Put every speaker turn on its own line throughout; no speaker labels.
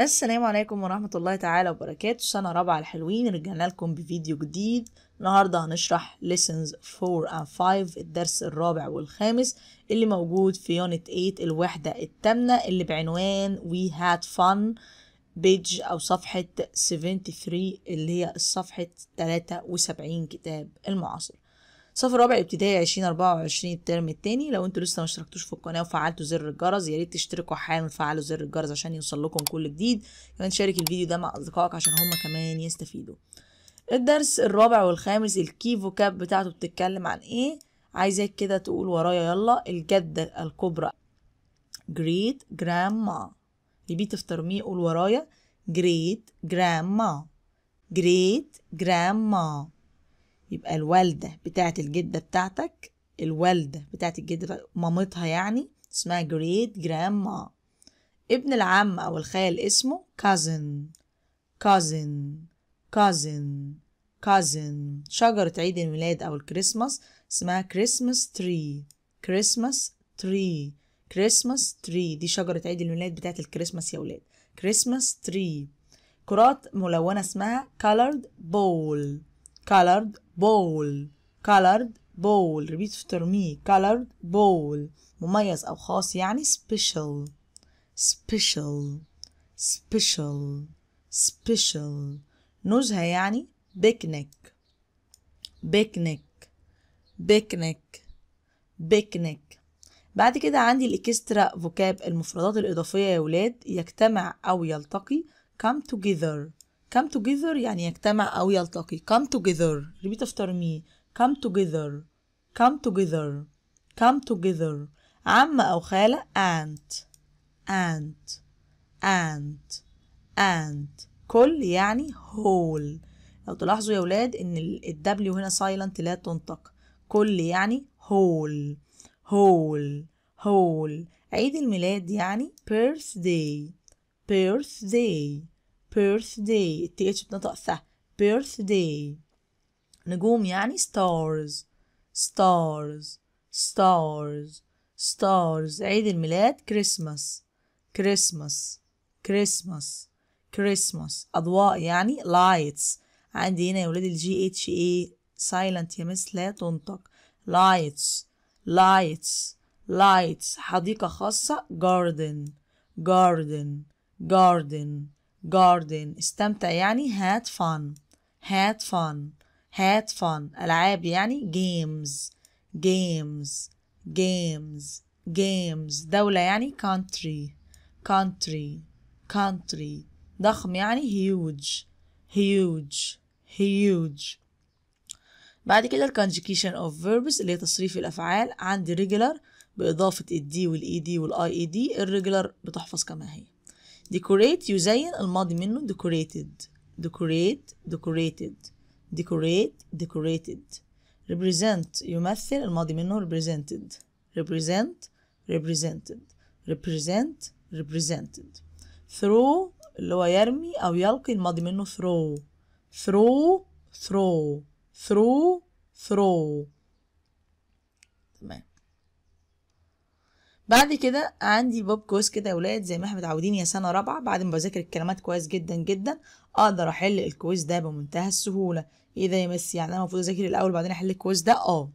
السلام عليكم ورحمة الله تعالى وبركاته سنة رابعة الحلوين رجعنا لكم بفيديو جديد النهاردة هنشرح lessons 4 and 5 الدرس الرابع والخامس اللي موجود في unit 8 الوحدة التامنة اللي بعنوان we had fun بيج أو صفحة 73 اللي هي الصفحة 73 كتاب المعاصر صف رابع ابتدائي 2024 الترم التاني لو انتوا لسه ما اشتركتوش في القناه وفعلتوا زر الجرس يا ريت تشتركوا حالا وتفعلوا زر الجرس عشان يوصل لكم كل جديد كمان شارك الفيديو ده مع اصدقائك عشان هما كمان يستفيدوا الدرس الرابع والخامس الكي فوكاب بتاعته بتتكلم عن ايه عايزاك كده تقول ورايا يلا الجده الكبرى great grandma ريبيت افتر مي قول ورايا great grandma great grandma يبقى الوالدة بتاعة الجدة بتاعتك الوالدة بتاعة الجدة مامتها يعني اسمها جريت جرامما ابن العم أو الخال اسمه كازن كازن كازن كازن شجرة عيد الميلاد أو الكريسماس اسمها كريسماس تري كريسماس تري كريسماس تري دي شجرة عيد الميلاد بتاعة الكريسماس يا ولاد كريسماس تري كرات ملونة اسمها colored ball colored bowl colored bowl repeat after me colored bowl مميز أو خاص يعني special special special special نزهة يعني picnic picnic picnic picnic بعد كده عندي الاكسترا فوكاب المفردات الإضافية يا ولاد يجتمع أو يلتقي come together come together يعني يجتمع أو يلتقي come together repeat after me come together come together come together عم أو خالة aunt aunt aunt aunt كل يعني whole لو تلاحظوا يا ولاد إن ال W هنا silent لا تنطق كل يعني whole whole whole عيد الميلاد يعني birthday birthday birthday التH بنطق ث birthday نجوم يعني stars stars stars stars عيد الميلاد Christmas Christmas Christmas Christmas أضواء يعني lights عندي هنا يا ولاد الجي اتش اي silent يا مس لا تنطق lights lights lights حديقة خاصة garden garden garden garden استمتع يعني had fun had fun had fun ألعاب يعني games games games games دولة يعني country country country ضخم يعني huge huge huge بعد كده ال conjugation of verbs اللي هي تصريف الافعال عندي regular باضافه الدي والاي دي e والاي اي دي e الريجولار بتحفظ كما هي decorate يزين الماضي منه decorated decorate decorated decorate decorated represent يمثل الماضي منه represented represent represented represent represented throw اللي هو يرمي أو يلقي الماضي منه throw throw throw through throw تمام بعد كده عندي بوب كويس كده يا ولاد زي ما احنا متعودين يا سنه رابعه بعد ما بذاكر الكلمات كويس جدا جدا اقدر احل الكويز ده بمنتهى السهوله ايه ده يا ميسي يعني انا المفروض اذاكر الاول بعدين احل الكويز ده اه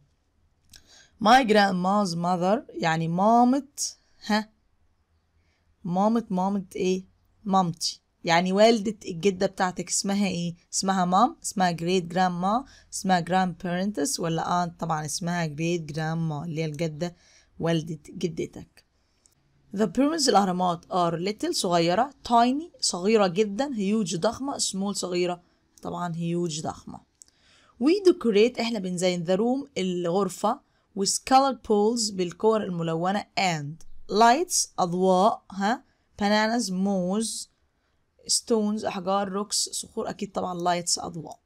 ماي grandma's mother يعني مامة ها مامة مامة ايه مامتي يعني والدة الجدة بتاعتك اسمها ايه اسمها مام اسمها جريت جرام ما اسمها جراند بيرنتس ولا اه طبعا اسمها جريت جرام ما اللي هي الجدة والدة جدتك The pyramids الأهرامات are little صغيرة tiny صغيرة جدا huge ضخمة small صغيرة طبعا huge ضخمة We decorate احنا بنزين the room الغرفة with color poles بالكور الملونة and lights أضواء ها bananas موز stones أحجار rocks صخور أكيد طبعا lights أضواء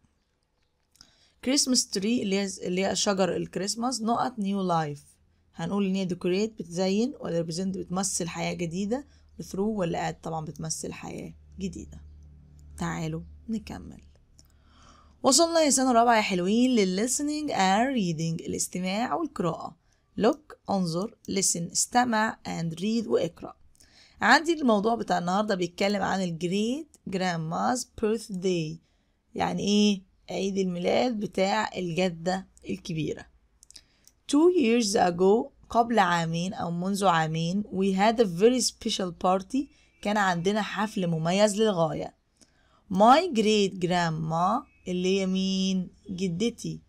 Christmas tree اللي هي اللي هي شجر الكريسماس نقط new life هنقول ان هي decorate بتزين ولا represent بتمثل حياة جديدة through ولا اد طبعا بتمثل حياة جديدة تعالوا نكمل وصلنا يا سنة رابعة يا حلوين لل listening and reading الاستماع والقراءة look انظر listen استمع and read واقرأ عندي الموضوع بتاع النهاردة بيتكلم عن الجريت جراماز بيرث داي يعني ايه عيد الميلاد بتاع الجدة الكبيرة two years ago قبل عامين أو منذ عامين we had a very special party كان عندنا حفل مميز للغاية my great grandma اللي هي مين جدتي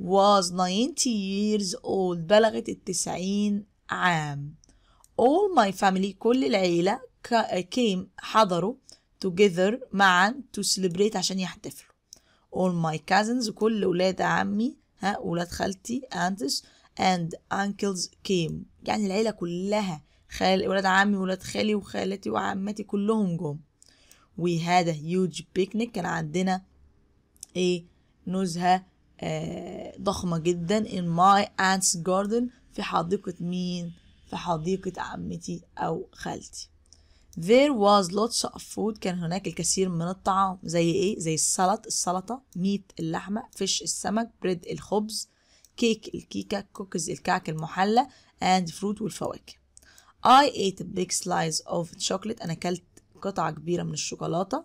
was 90 years old بلغت التسعين عام all my family كل العيلة came حضروا together معا to celebrate عشان يحتفلوا all my cousins كل ولاد عمي ها ولاد خالتي aunts and uncles came يعني العيلة كلها خال ولاد عمي ولاد خالي وخالتي وعمتي كلهم جم we had a huge picnic كان عندنا ايه نزهة آه ضخمة جدا in my aunt's garden في حديقة مين في حديقة عمتي أو خالتي there was lots of food كان هناك الكثير من الطعام زي ايه زي السلط السلطة ميت اللحمة فيش السمك بريد الخبز كيك الكيكة كوكيز الكعك المحلى and fruit والفواكه I ate a big slice of chocolate أنا أكلت قطعة كبيرة من الشوكولاتة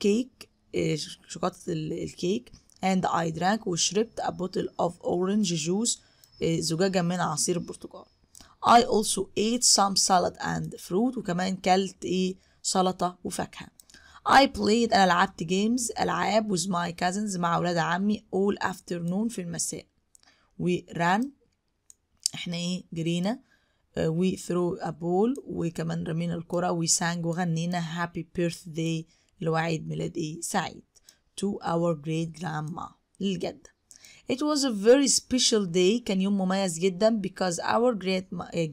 كيك آه، شوكولاتة الكيك and I drank وشربت a bottle of orange juice آه، زجاجة من عصير البرتقال I also ate some salad and fruit وكمان كلت إيه سلطة وفاكهة I played أنا لعبت games ألعاب with my cousins مع أولاد عمي all afternoon في المساء we ran احنا ايه جرينا we threw a ball وكمان رمينا الكرة we sang وغنينا happy birthday اللي هو عيد ميلاد ايه سعيد to our great grandma للجدة It was a very special day كان يوم مميز جدا because our great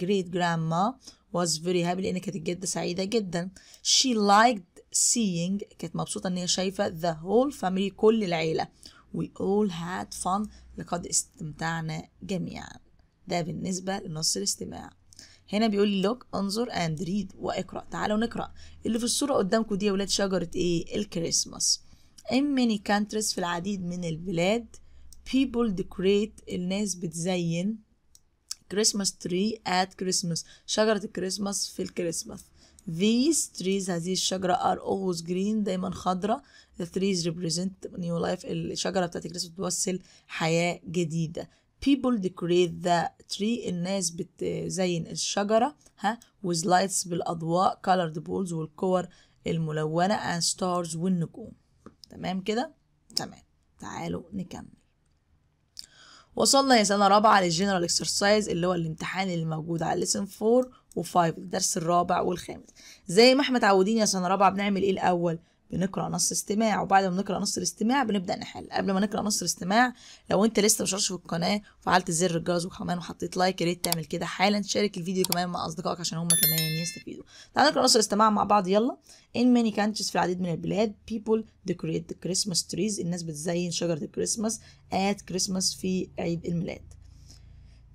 great grandma was very happy لأن كانت الجدة سعيدة جدا she liked seeing كانت مبسوطة إن هي شايفة the whole family كل العيلة we all had fun لقد استمتعنا جميعا ده بالنسبة لنص الاستماع هنا بيقول لي لوك انظر اند ريد واقرا تعالوا نقرا اللي في الصوره قدامكم دي يا ولاد شجره ايه الكريسماس in many countries في العديد من البلاد people decorate الناس بتزين كريسماس تري ات كريسماس شجرة الكريسماس في الكريسماس These trees هذه الشجرة are always green دايما خضرة The trees represent new life الشجرة بتاعت الكريسماس بتوصل حياة جديدة people decorate the tree الناس بتزين الشجرة ها with lights بالأضواء colored balls والكور الملونة and stars والنجوم تمام كده تمام تعالوا نكمل وصلنا يا سنة رابعة للجنرال اكسرسايز اللي هو الامتحان اللي موجود على lesson 4 وفايف الدرس الرابع والخامس زي ما احنا متعودين يا سنه رابعه بنعمل ايه الاول بنقرا نص استماع وبعد ما بنقرا نص الاستماع بنبدا نحل قبل ما نقرا نص الاستماع لو انت لسه مشتركش في القناه وفعلت زر الجرس وكمان وحطيت لايك يا ريت تعمل كده حالا شارك الفيديو كمان مع اصدقائك عشان هم كمان يستفيدوا تعال نقرا نص الاستماع مع بعض يلا in many countries في العديد من البلاد people decorate the Christmas trees الناس بتزين شجره الكريسماس at Christmas في عيد الميلاد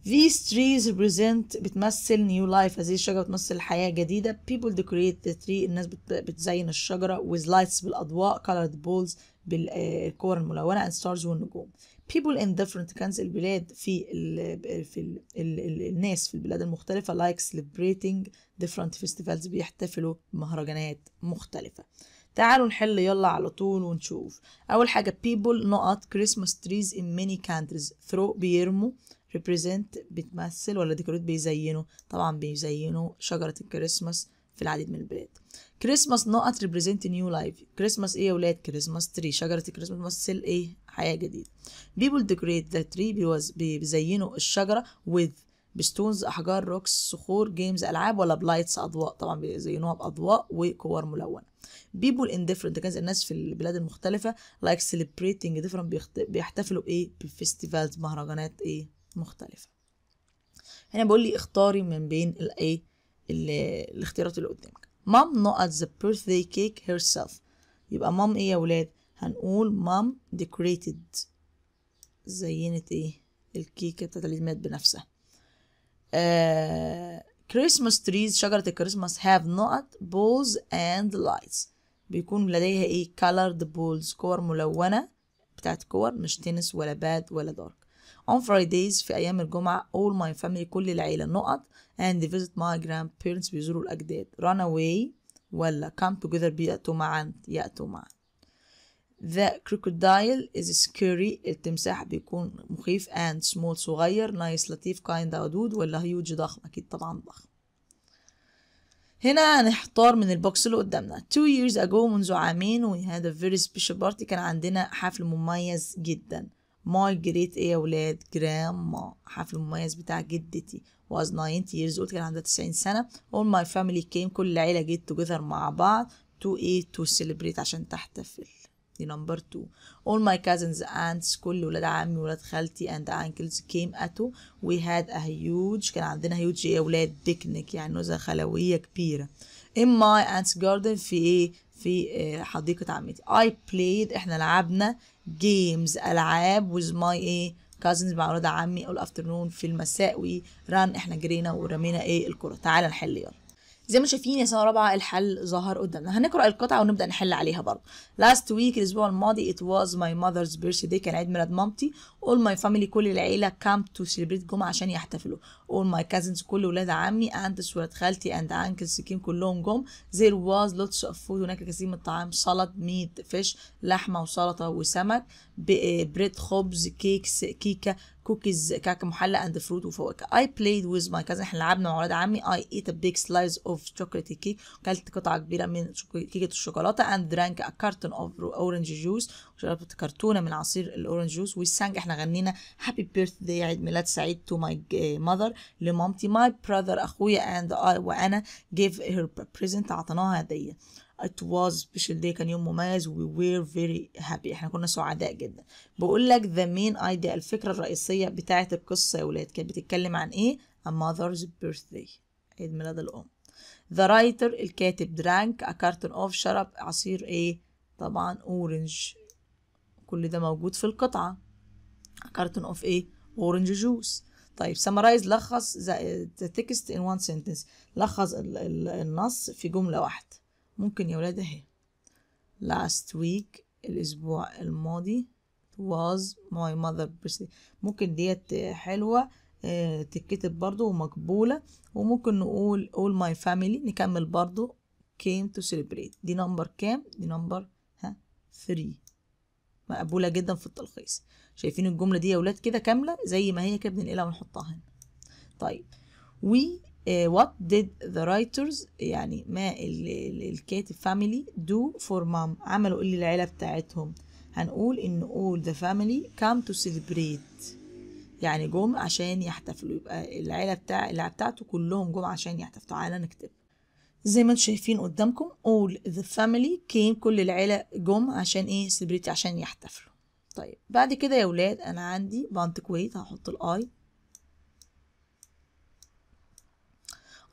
These trees represent بتمثل new life هذه الشجرة بتمثل حياة جديدة people decorate the tree الناس بتزين الشجرة with lights بالأضواء colored balls بالكور آه، الملونة and stars والنجوم people in different kinds البلاد في ال في ال ال ال الناس في البلاد المختلفة like celebrating different festivals بيحتفلوا بمهرجانات مختلفة تعالوا نحل يلا على طول ونشوف أول حاجة people نقط Christmas trees in many countries throw بيرموا represent بتمثل ولا ديكوريت بيزينوا طبعا بيزينوا شجرة الكريسماس في العديد من البلاد كريسماس نقط represent new life كريسماس ايه يا ولاد كريسماس تري شجرة الكريسماس بتمثل ايه حياة جديدة people decorate the tree بيزينوا الشجرة with بستونز احجار روكس صخور جيمز العاب ولا بلايتس اضواء طبعا بيزينوها باضواء وكور ملونه people in different كان الناس في البلاد المختلفه like celebrating different بيحتفلوا بايه بفيستيفالز مهرجانات ايه مختلفة هنا بقول لي اختاري من بين الايه الاختيارات اللي قدامك مام نقط the birthday cake herself يبقى مام ايه يا ولاد هنقول مام decorated زينت ايه الكيكه بتاعت العيد بنفسها آه Christmas trees شجرة الكريسماس have not balls and lights بيكون لديها ايه colored balls كور ملونة بتاعت كور مش تنس ولا باد ولا دار On Fridays في أيام الجمعة all my family كل العيلة نقط and visit my grandparents بيزوروا الأجداد run away ولا come together بيأتوا معا يأتوا معا The crocodile is scary التمساح بيكون مخيف and small صغير nice لطيف kind ودود ولا huge ضخم أكيد طبعا ضخم هنا هنحتار من البوكس اللي قدامنا two years ago منذ عامين we had a very special party كان عندنا حفل مميز جدا ماي جريت ايه يا ولاد جراما حفل مميز بتاع جدتي واز 90 years old كان عندها 90 سنة all my family came كل العيلة جيت together مع بعض to eat to celebrate عشان تحتفل دي نمبر 2 all my cousins aunts كل ولاد عمي ولاد خالتي and uncles came اتو we had a huge كان عندنا huge ايه يا ولاد بيكنيك يعني نزهة خلوية كبيرة in my aunt's garden في ايه في آه، حديقه عمتي I played احنا لعبنا games العاب with my ايه cousins مع اولاد عمي all afternoon في المساء و run احنا جرينا ورمينا ايه الكره تعالى نحل يلا زي ما شايفين يا سنه رابعه الحل ظهر قدامنا هنقرا القطعه ونبدا نحل عليها برضه لاست ويك الاسبوع الماضي ات واز ماي ماذرز بيرث داي كان عيد ميلاد مامتي اول ماي فاميلي كل العيله كام تو celebrate جمعه عشان يحتفلوا اول ماي كازنز كل ولاد عمي اند سوات خالتي اند انكلز كيم كلهم جم زير واز لوتس اوف فود هناك كثير من الطعام سلطه ميت فيش لحمه وسلطه وسمك بريد خبز كيكس كيكه كوكيز كعك محلى اند فروت وفواكه اي بلايد ويز ماي كازن احنا لعبنا مع ولاد عمي اي ايت ا بيج سلايز اوف شوكليت كيك اكلت قطعه كبيره من كيكه الشوكولاته اند درانك ا كارتون اوف اورنج جوس وشربت كرتونه من عصير الاورنج جوس وسانج احنا غنينا هابي بيرث داي عيد ميلاد سعيد تو ماي ماذر لمامتي ماي براذر اخويا اند اي وانا جيف هير بريزنت اعطيناها هديه it was special day كان يوم مميز we were very happy احنا كنا سعداء جدا بقول لك the main idea الفكرة الرئيسية بتاعة القصة يا ولاد كانت بتتكلم عن ايه a mother's birthday عيد ميلاد الأم the writer الكاتب drank a carton of شرب عصير ايه طبعا orange كل ده موجود في القطعة a carton of ايه orange juice طيب summarize لخص the text in one sentence لخص النص في جملة واحدة ممكن يا ولاد اهي last week الأسبوع الماضي was my mother birthday ممكن ديت حلوة آه، تتكتب برضو ومقبولة وممكن نقول all my family نكمل برضو came to celebrate دي نمبر كام دي نمبر ها 3 مقبولة جدا في التلخيص شايفين الجملة دي يا ولاد كده كاملة زي ما هي كده بننقلها ونحطها هنا طيب we إيه، what did the writers يعني ما الكاتب family do for mom عملوا ايه للعيلة بتاعتهم هنقول ان all the family come to celebrate يعني جم عشان يحتفلوا يبقى العيلة بتاع اللي بتاعته كلهم جم عشان يحتفلوا تعالى نكتب زي ما انتم شايفين قدامكم all the family came كل العيلة جم عشان ايه celebrate عشان يحتفلوا طيب بعد كده يا ولاد انا عندي بانت كويت هحط الاي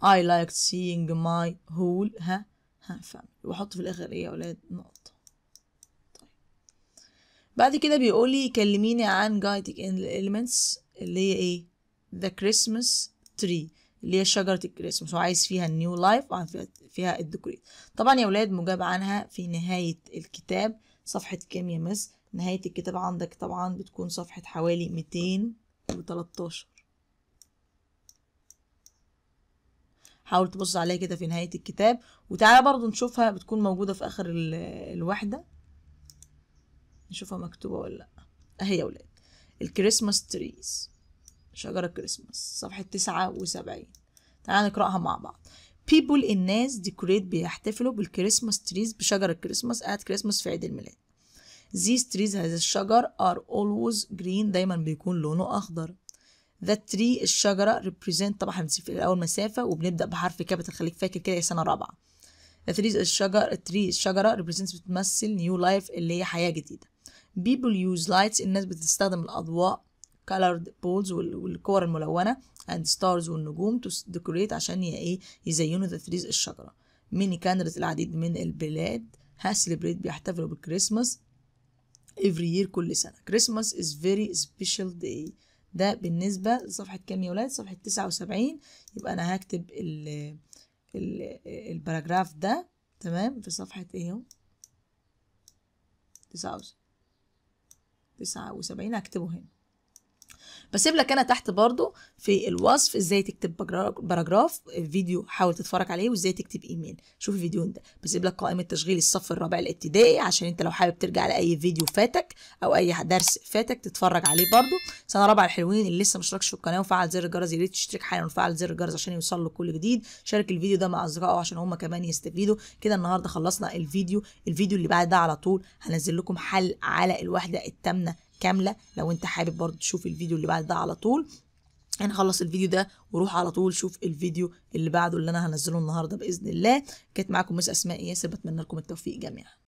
I liked seeing my whole ها ها family واحط في الاخر ايه يا اولاد نقطة طيب بعد كده بيقول لي كلميني عن guiding elements اللي هي ايه the Christmas tree اللي هي شجرة الكريسماس وعايز فيها النيو لايف وعايز فيها, فيها الديكوريت طبعا يا ولاد مجاب عنها في نهاية الكتاب صفحة كيميا مس نهاية الكتاب عندك طبعا بتكون صفحة حوالي ميتين وتلاتاشر حاول تبص عليها كده في نهاية الكتاب وتعالى برضو نشوفها بتكون موجودة في آخر الوحدة نشوفها مكتوبة ولا لأ أهي يا ولاد الكريسماس تريز شجرة كريسماس صفحة تسعة وسبعين تعالى نقرأها مع بعض بيبول الناس ديكوريت بيحتفلوا بالكريسماس تريز بشجرة كريسماس آت كريسماس في عيد الميلاد these trees هذا الشجر are always green دايما بيكون لونه أخضر ذا تري الشجره ريبريزنت طبعا هنسيب في الاول مسافه وبنبدا بحرف كابيتال خليك فاكر كده يا سنه رابعه ذا تري الشجر تري الشجره ريبريزنت بتمثل نيو لايف اللي هي حياه جديده people يوز لايتس الناس بتستخدم الاضواء colored بولز والكور الملونه and stars والنجوم to decorate عشان ايه يزينوا ذا تريز الشجره ميني كاندلز العديد من البلاد هاسليبريت بيحتفلوا بالكريسماس every year كل سنه كريسماس is very special day ده بالنسبة لصفحة كام يا ولاد صفحة تسعة وسبعين يبقى أنا هكتب ال الباراجراف ده تمام في صفحة ايه تسعة وسبعين هكتبه هنا بسيب لك انا تحت برضو في الوصف ازاي تكتب باراجراف فيديو حاول تتفرج عليه وازاي تكتب ايميل شوف الفيديو ده بسيب لك قائمه تشغيل الصف الرابع الابتدائي عشان انت لو حابب ترجع لاي فيديو فاتك او اي درس فاتك تتفرج عليه برضو سنه رابعه الحلوين اللي لسه مشتركش في القناه وفعل زر الجرس يا ريت تشترك حالا وفعل زر الجرس عشان يوصل له كل جديد شارك الفيديو ده مع اصدقائه عشان هم كمان يستفيدوا كده النهارده خلصنا الفيديو الفيديو اللي بعد ده على طول هنزل لكم حل على الوحده الثامنه كامله لو انت حابب برضو تشوف الفيديو اللي بعد ده على طول خلص الفيديو ده وروح على طول شوف الفيديو اللي بعده اللي انا هنزله النهارده باذن الله كانت معاكم مس اسماء ياسر بتمنى لكم التوفيق جميعا